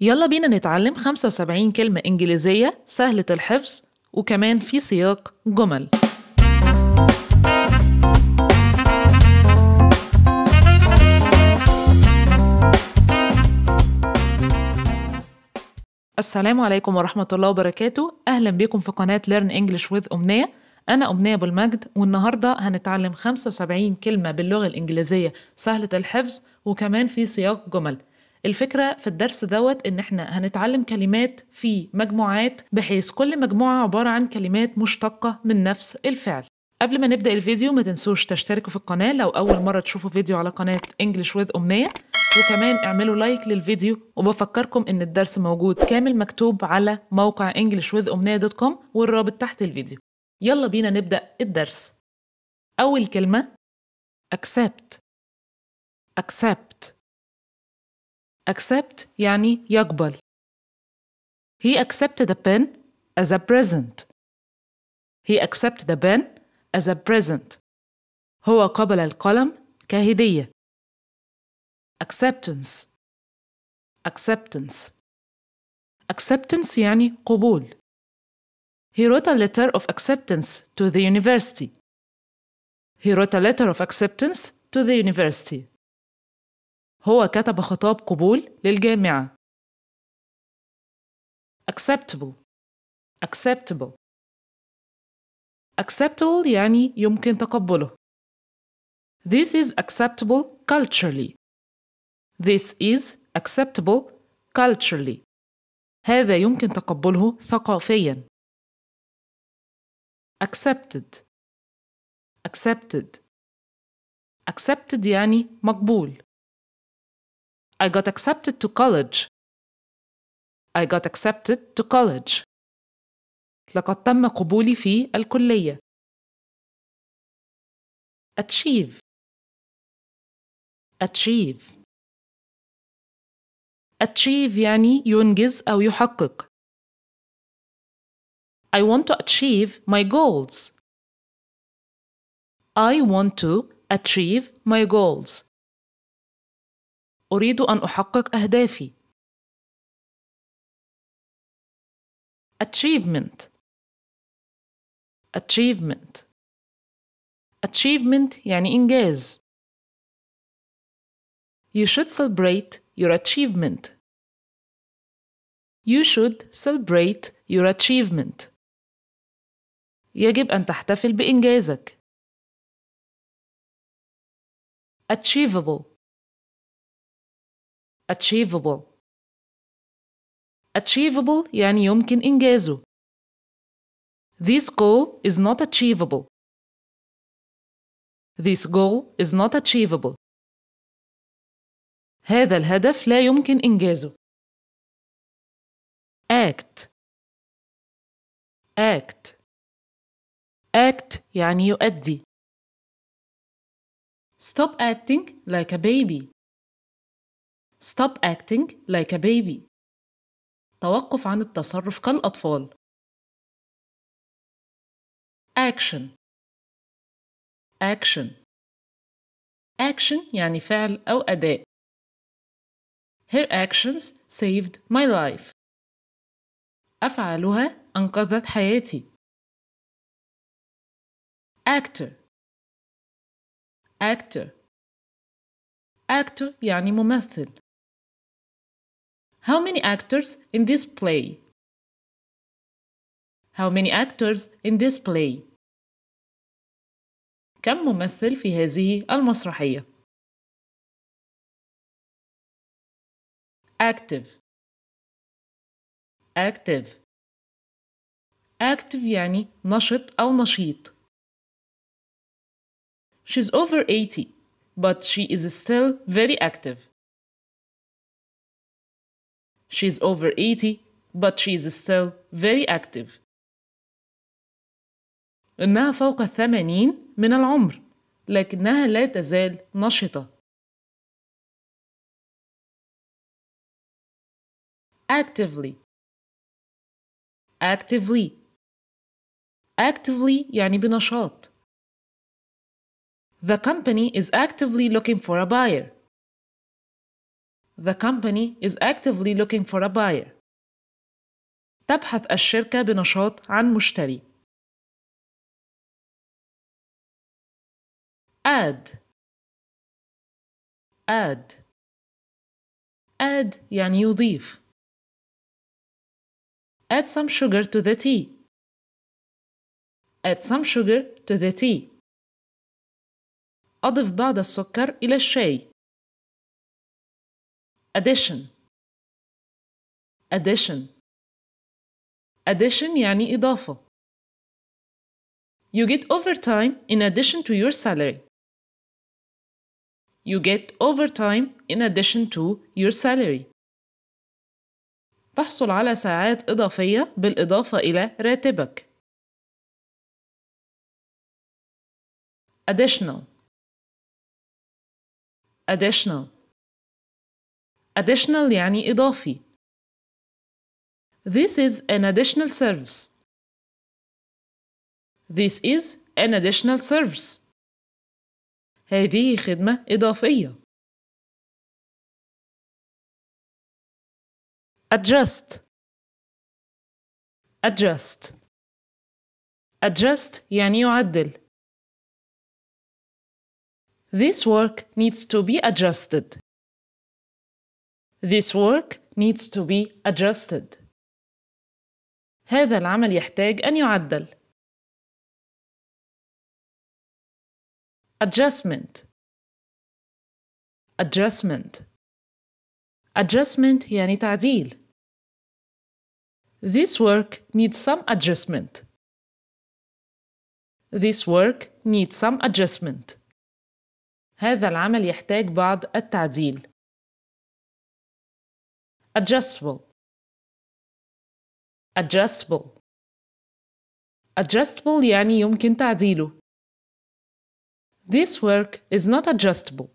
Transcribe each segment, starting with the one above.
يلا بينا نتعلم 75 كلمة إنجليزية سهلة الحفظ وكمان في سياق جمل السلام عليكم ورحمة الله وبركاته أهلا بكم في قناة Learn English with أمنية أنا أمنية أبو المجد والنهاردة هنتعلم 75 كلمة باللغة الإنجليزية سهلة الحفظ وكمان في سياق جمل الفكرة في الدرس دوت إن إحنا هنتعلم كلمات في مجموعات بحيث كل مجموعة عبارة عن كلمات مشتقة من نفس الفعل قبل ما نبدأ الفيديو ما تنسوش تشتركوا في القناة لو أول مرة تشوفوا فيديو على قناة English with أمنية وكمان اعملوا لايك للفيديو وبفكركم إن الدرس موجود كامل مكتوب على موقع كوم والرابط تحت الفيديو يلا بينا نبدأ الدرس أول كلمة accept accept accept يعني يقبل He accepted the pen as a present He accepted the pen as a present هو قبل القلم كهدية acceptance acceptance acceptance يعني قبول He wrote a letter of acceptance to the university. He wrote a letter of acceptance to the university. هو كتب خطاب قبول للجامعة acceptable acceptable acceptable يعني يمكن تقبله This is acceptable culturally This is acceptable culturally هذا يمكن تقبله ثقافيا accepted accepted accepted يعني مقبول I got accepted to college. I got accepted to college. لقد تم قبولي في الكلية. achieve achieve achieve يعني ينجز أو يحقق. I want to achieve my goals. I want to achieve my goals. اريد ان احقق اهدافي achievement achievement achievement يعني انجاز You should celebrate your achievement. You should celebrate your achievement. يجب أن تحتفل بإنجازك. Achievable achievable achievable يعني يمكن إنجازه This goal is not achievable This goal is not achievable هذا الهدف لا يمكن إنجازه act act act يعني يؤدي stop acting like a baby Stop acting like a baby توقف عن التصرف كالأطفال action action action يعني فعل أو أداء her actions saved my life أفعالها أنقذت حياتي actor actor actor يعني ممثل How many actors in this play? How many actors in this play? كم ممثل في هذه المسرحية؟ active active active يعني نشط أو نشيط She's over 80 but she is still very active She's over 80, but she is still very active. إنها فوق الثمانين من العمر لكنها لا تزال نشطة. actively actively actively يعني بنشاط The company is actively looking for a buyer. The company is actively looking for a buyer. تبحث الشركة بنشاط عن مشتري. add add add يعني يضيف add some sugar to the tea add some sugar to the tea أضف بعض السكر إلى الشاي addition addition addition يعني إضافة you get overtime in addition to your salary you get overtime in addition to your salary تحصل على ساعات إضافية بالإضافة إلى راتبك additional additional additional يعني إضافي This is an additional service This is an additional service هذه خدمة إضافية adjust adjust adjust يعني يعدل This work needs to be adjusted this work needs to be adjusted. هذا العمل يحتاج أن يعدل. Adjustment Adjustment Adjustment يعني تعديل. This work needs some adjustment. This work needs some adjustment. هذا العمل يحتاج بعض التعديل. adjustable adjustable adjustable يعني يمكن تعديله This work is not adjustable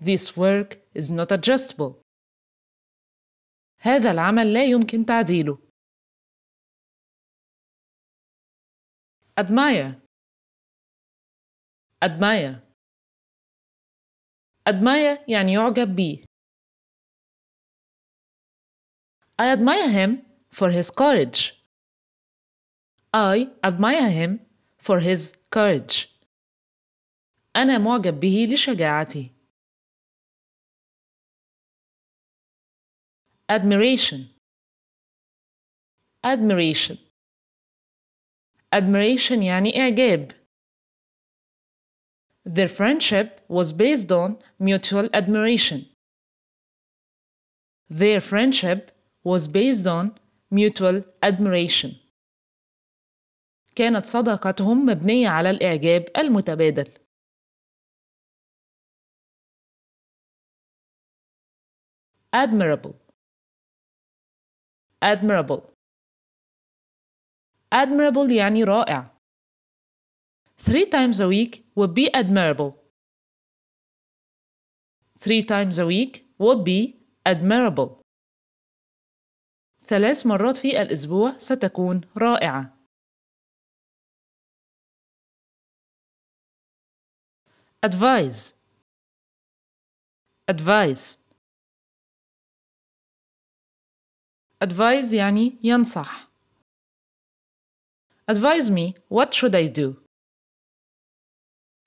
This work is not adjustable هذا العمل لا يمكن تعديله admire admire admire يعني يعجب به I admire him for his courage. I admire him for his courage. أنا معجب به لشجاعته. Admiration. Admiration. Admiration يعني إعجاب. Their friendship was based on mutual admiration. Their friendship was based on mutual admiration كانت صداقتهم مبنية على الإعجاب المتبادل admirable admirable admirable يعني رائع three times a week would be admirable three times a week would be admirable ثلاث مرات في الأسبوع ستكون رائعة. advise advise advise يعني ينصح advise me what should I do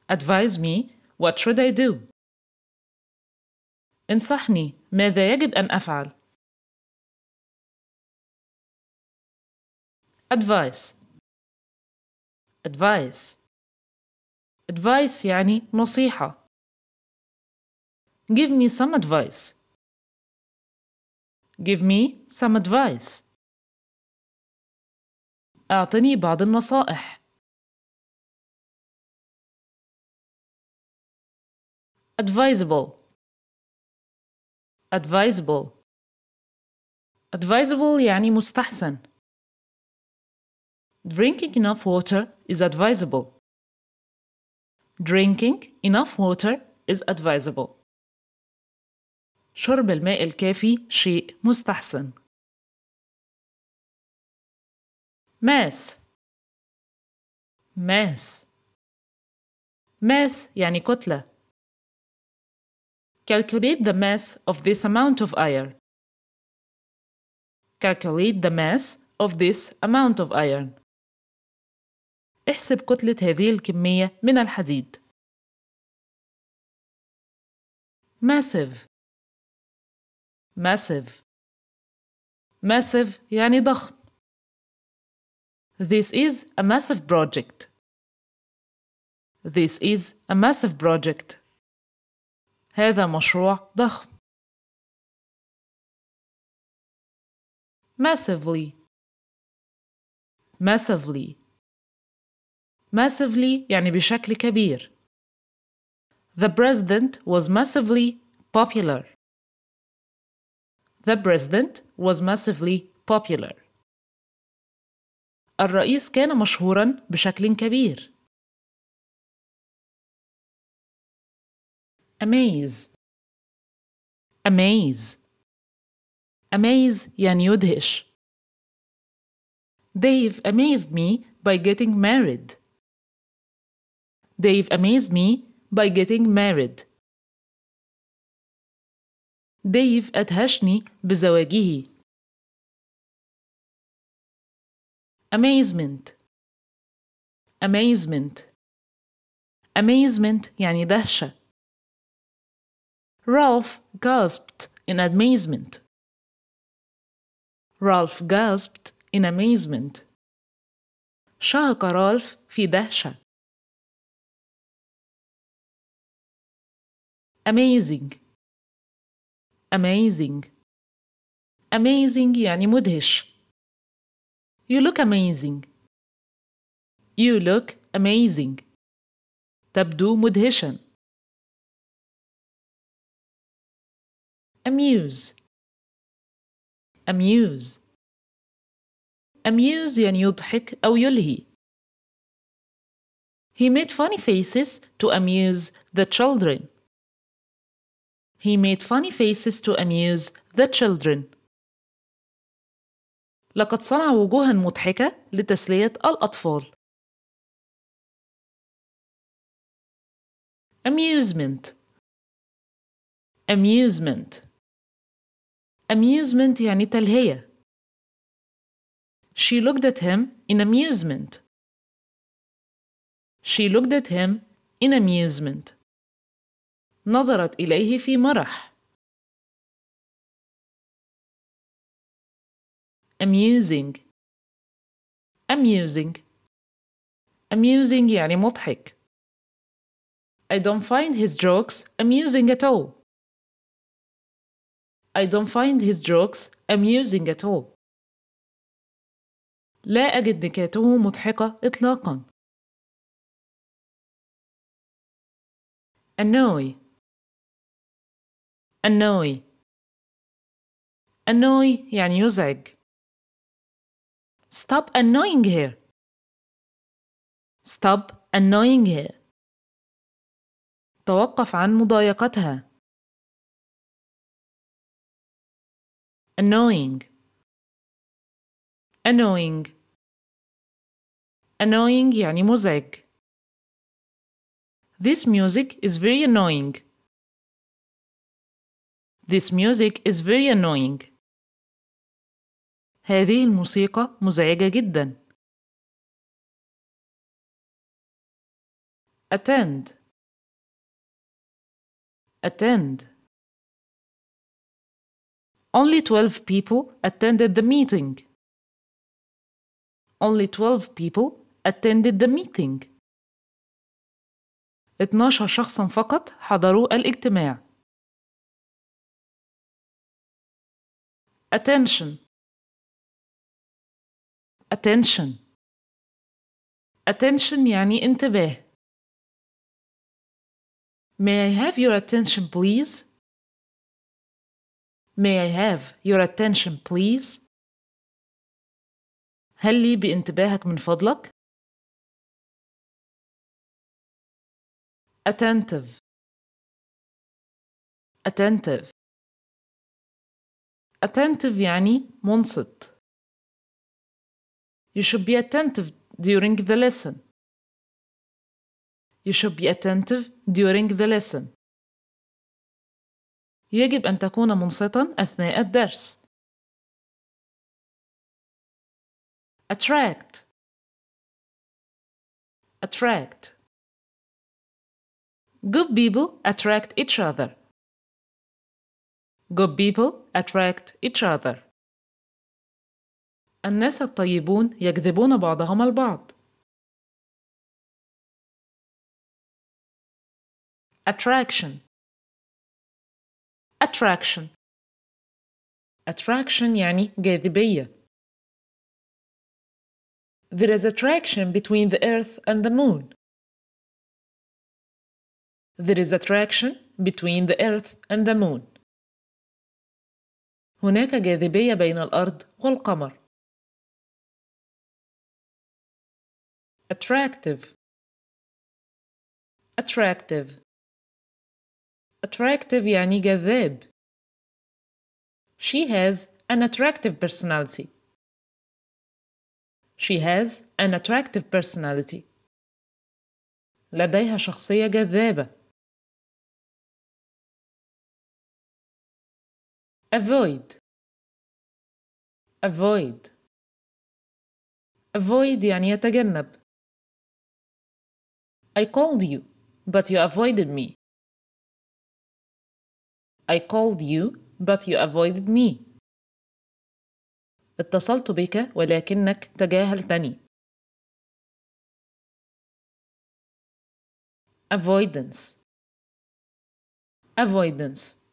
advise me what should I do انصحني ماذا يجب أن أفعل advice advice advice يعني نصيحة give me some advice give me some advice أعطني بعض النصائح advisable advisable advisable يعني مستحسن Drinking enough water is advisable. Drinking enough water is advisable. شرب الماء الكافي شيء مستحسن. Mass. Mass. Mass يعني كتلة. Calculate the mass of this amount of iron. Calculate the mass of this amount of iron. احسب كتلة هذه الكمية من الحديد massive massive massive يعني ضخم This is a massive project This is a massive project هذا مشروع ضخم massively massively massively يعني بشكل كبير The president was massively popular The president was massively popular الرئيس كان مشهورا بشكل كبير amaze amaze amaze يعني يدهش Dave amazed me by getting married They've amazed me by getting married. ديف أدهشني بزواجه. Amazement Amazement Amazement يعني دهشة. Ralph gasped in amazement. Ralph gasped in amazement. شهق رالف في دهشة. amazing amazing amazing يعني مدهش you look amazing you look amazing تبدو مدهشا amuse amuse amuse يعني يضحك أو يلهي He made funny faces to amuse the children. He made funny faces to amuse the children. لقد صنع وجوها مضحكة لتسلية الأطفال. amusement amusement amusement يعني تلهية. She looked at him in amusement. She looked at him in amusement. نظرت إليه في مرح amusing amusing amusing يعني مضحك I don't find his jokes amusing at all I don't find his jokes amusing at all لا أجد نكاته مضحكة إطلاقاً annoy النوي annoy يعني يزعج stop annoying her stop annoying her توقف عن مضايقتها annoying annoying annoying يعني مزعج This music is very annoying This music is very annoying. هذه الموسيقى مزعجة جدا. attend attend only 12 people attended the meeting only 12 people attended the meeting 12 شخصا فقط حضروا الاجتماع Attention. Attention. Attention يعني انتباه. May I have your attention please? May I have your attention please? هل لي بانتباهك من فضلك؟ attentive attentive attentive يعني منصت You should be attentive during the lesson. You should be attentive during the lesson. يجب أن تكون منصتا أثناء الدرس. attract attract good people attract each other Good people attract each other. الناس الطيبون يجذبون بعضهم البعض. Attraction Attraction Attraction يعني جاذبية. There is attraction between the earth and the moon. There is attraction between the earth and the moon. هناك جاذبية بين الأرض والقمر. attractive attractive attractive يعني جذاب. She has an attractive personality. She has an attractive personality. لديها شخصية جذابة. avoid avoid avoid يعني يتجنب I called you but you avoided me I called you but you avoided me اتصلت بك ولكنك تجاهلتني avoidance avoidance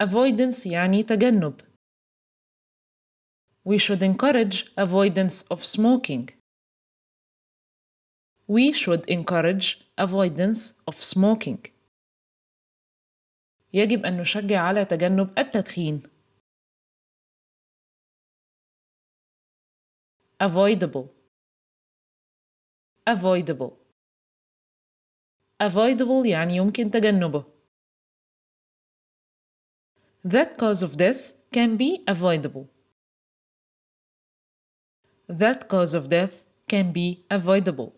Avoidance يعني تجنب. We should encourage avoidance of smoking. We should encourage avoidance of smoking. يجب أن نشجع على تجنب التدخين. Avoidable Avoidable Avoidable يعني يمكن تجنبه That cause of death can be avoidable. That cause of death can be avoidable.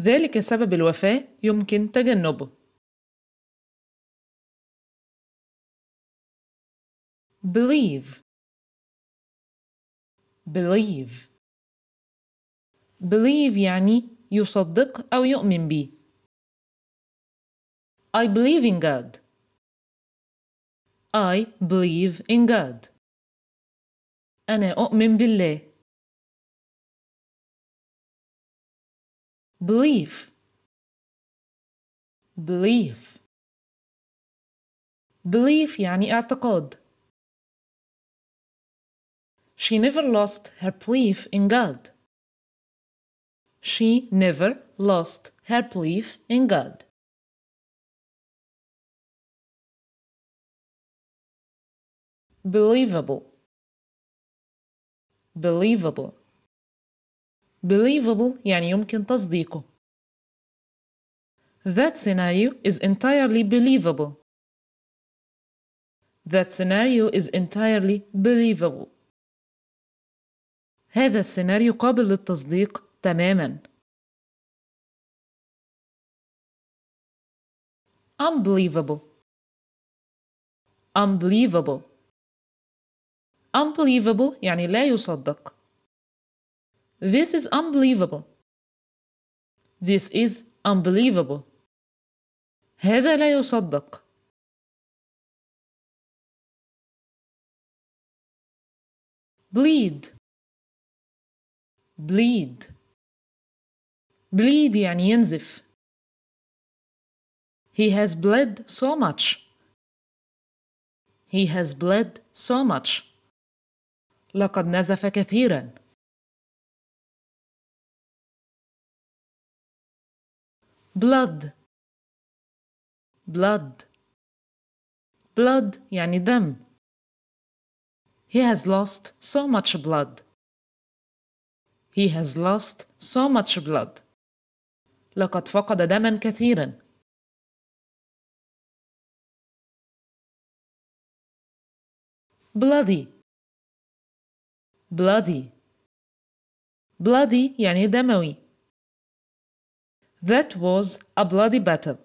ذلك سبب الوفاة يمكن تجنبه. Believe Believe Believe يعني يصدق أو يؤمن به. I believe in God. I believe in God. أنا أؤمن بالله. Believe. Believe. Belief يعني اعتقاد. She never lost her belief in God. She never lost her belief in God. believable believable believable يعني يمكن تصديقه That scenario is entirely believable That scenario is entirely believable هذا السيناريو قابل للتصديق تماما Unbelievable Unbelievable unbelievable يعني لا يصدق This is unbelievable This is unbelievable هذا لا يصدق bleed bleed bleed يعني ينزف He has bled so much He has bled so much لقد نزف كثيرا blood blood blood يعني دم he has lost so much blood he has lost so much blood لقد فقد دما كثيرا bloody bloody bloody يعني دموي That was a bloody battle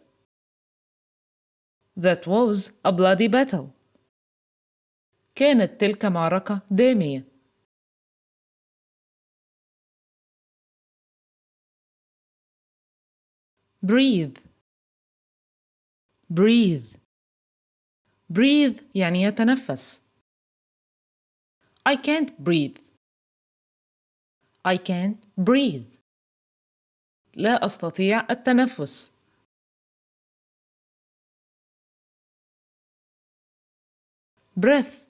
That was a bloody battle كانت تلك معركة دامية breathe breathe breathe يعني يتنفس I can't breathe I can't breathe لا أستطيع التنفس breath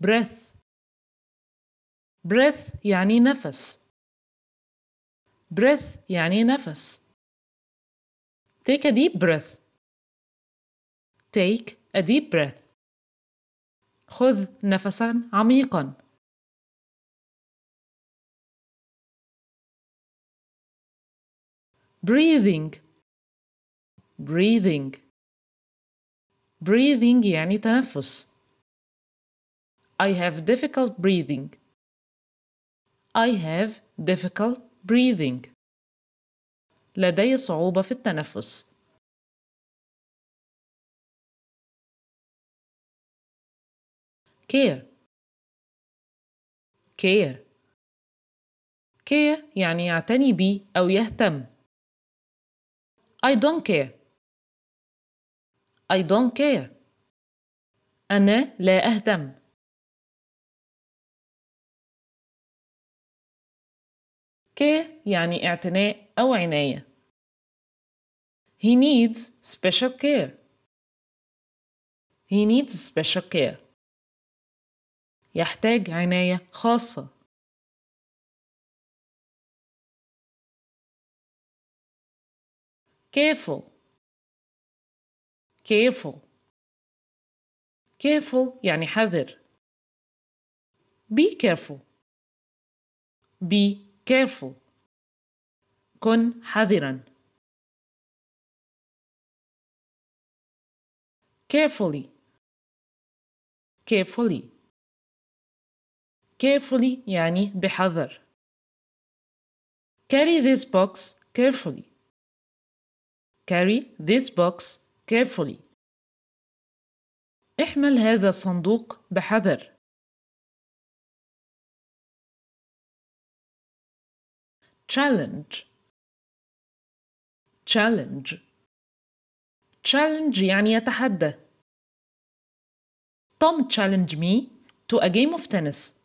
breath breath يعني نفس breath يعني نفس take a deep breath take a deep breath خذ نفسا عميقا breathing breathing breathing يعني تنفس I have difficult breathing I have difficult breathing لدي صعوبة في التنفس care care care يعني يعتني بي أو يهتم I don't care I don't care أنا لا أهتم care يعني اعتناء أو عناية He needs special care He needs special care يحتاج عناية خاصة careful careful careful يعني حذر be careful be careful كن حذرا carefully carefully carefully يعني بحذر carry this box carefully carry this box carefully احمل هذا الصندوق بحذر challenge challenge challenge يعني يتحدى Tom challenged me to a game of tennis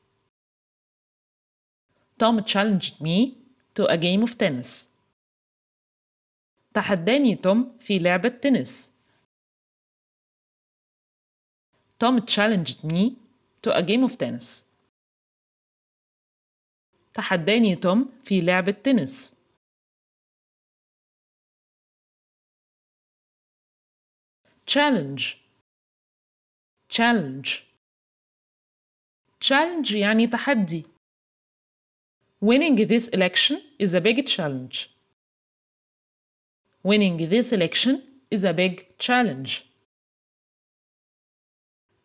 Tom challenged me to a game of tennis. تحداني توم في لعبة تنس. Tom challenged me to a game of tennis. تحداني توم في لعبة تنس. challenge challenge challenge يعني تحدي Winning this election is a big challenge. Winning this election is a big challenge.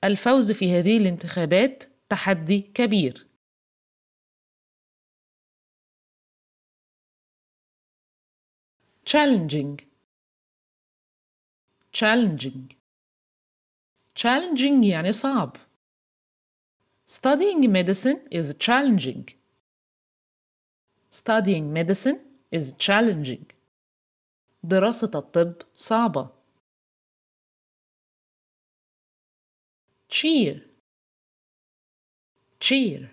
الفوز في هذه الانتخابات تحدي كبير. challenging challenging challenging يعني صعب studying medicine is challenging Studying medicine is challenging. دراسة الطب صعبة. cheer cheer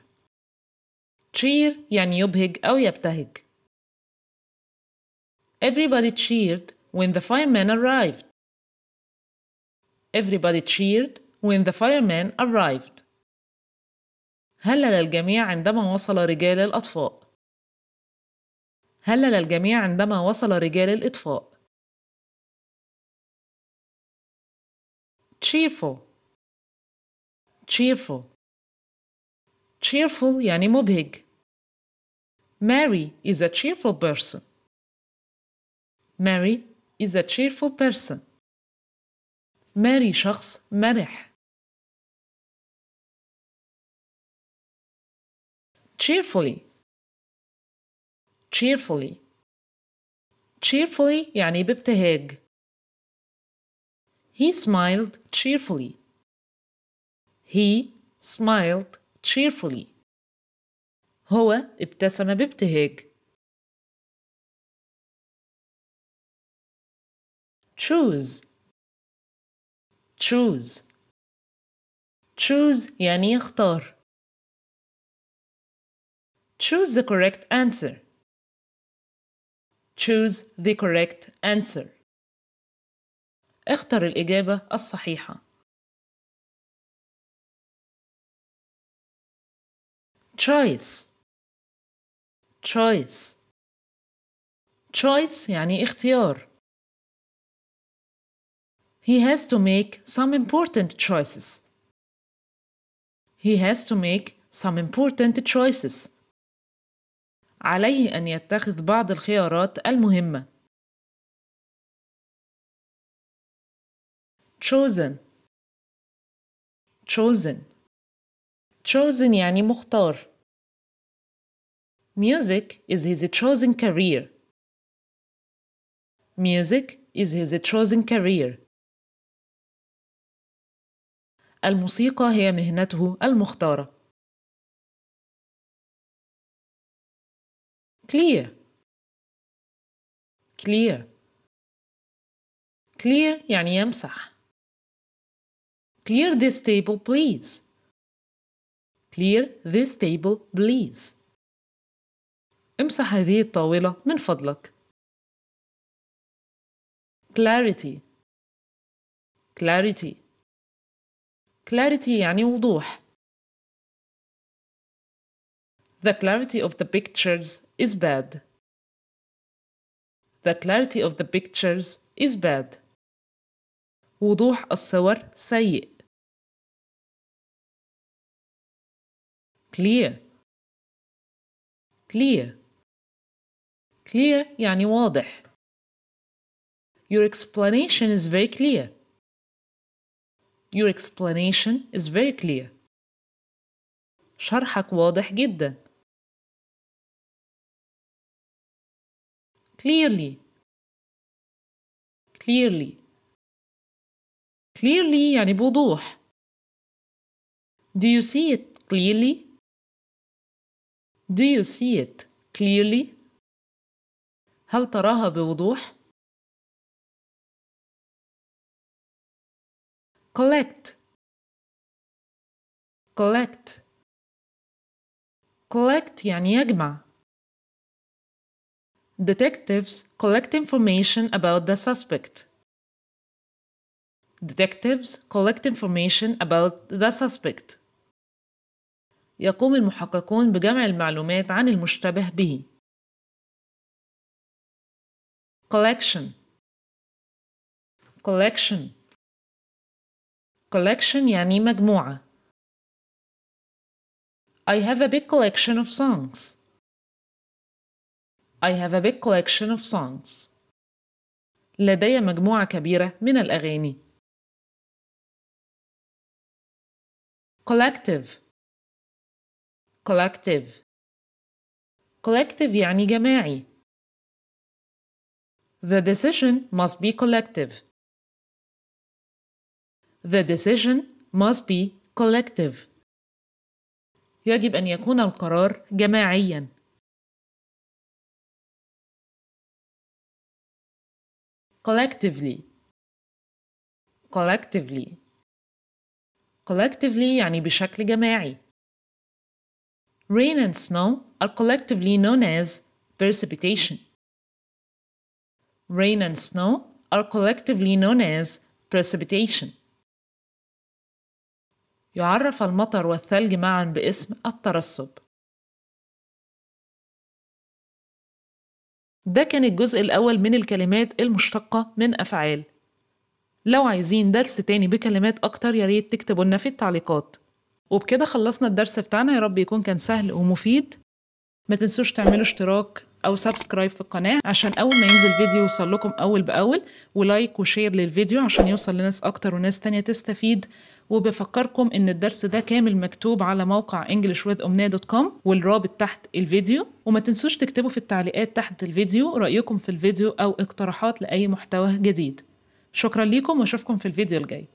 cheer يعني يبهج أو يبتهج. Everybody cheered when the fireman arrived. Everybody cheered when the fireman arrived. هلل الجميع عندما وصل رجال الأطفاء. هلل الجميع عندما وصل رجال الإطفاء cheerful cheerful cheerful يعني مبهج Mary is a cheerful person Mary is a cheerful person ماري شخص مرح cheerfully cheerfully cheerfully يعني بابتهاج He smiled cheerfully He smiled cheerfully هو ابتسم بابتهاج choose choose choose يعني اختار choose the correct answer Choose the correct answer. اختر الإجابة الصحيحة. choice choice choice يعني اختيار he has to make some important choices he has to make some important choices عليه أن يتخذ بعض الخيارات المهمة chosen chosen chosen يعني مختار music is his chosen career music is his chosen career الموسيقى هي مهنته المختاره clear clear clear يعني يمسح clear this table please clear this table please امسح هذه الطاولة من فضلك clarity clarity clarity يعني وضوح The clarity of the pictures is bad. The clarity of the pictures is bad. وضوح الصور سيء. clear clear clear يعني واضح Your explanation is very clear Your explanation is very clear شرحك واضح جدا clearly clearly clearly يعني بوضوح do you see it clearly do you see it clearly هل تراها بوضوح collect collect collect يعني يجمع Detectives collect information about the suspect. Detectives collect information about the suspect. يقوم المحققون بجمع المعلومات عن المشتبه به. Collection Collection Collection يعني مجموعة. I have a big collection of songs. I have a big collection of songs. لدي مجموعة كبيرة من الأغاني. collective collective collective يعني جماعي. The decision must be collective. The decision must be collective. يجب أن يكون القرار جماعيًا. collectively collectively collectively يعني بشكل جماعي Rain and snow are collectively known as precipitation. Rain and snow are collectively known as precipitation. يعرف المطر والثلج معا باسم الترسب. ده كان الجزء الأول من الكلمات المشتقة من أفعال لو عايزين درس تاني بكلمات أكتر ياريت تكتبوا لنا في التعليقات وبكده خلصنا الدرس بتاعنا يا رب يكون كان سهل ومفيد ما تنسوش تعملوا اشتراك او سبسكرايب في القناه عشان اول ما ينزل فيديو يوصل لكم اول باول ولايك وشير للفيديو عشان يوصل لناس اكتر وناس تانية تستفيد وبفكركم ان الدرس ده كامل مكتوب على موقع englishwithomnia.com والرابط تحت الفيديو وما تنسوش تكتبوا في التعليقات تحت الفيديو رايكم في الفيديو او اقتراحات لاي محتوى جديد شكرا ليكم واشوفكم في الفيديو الجاي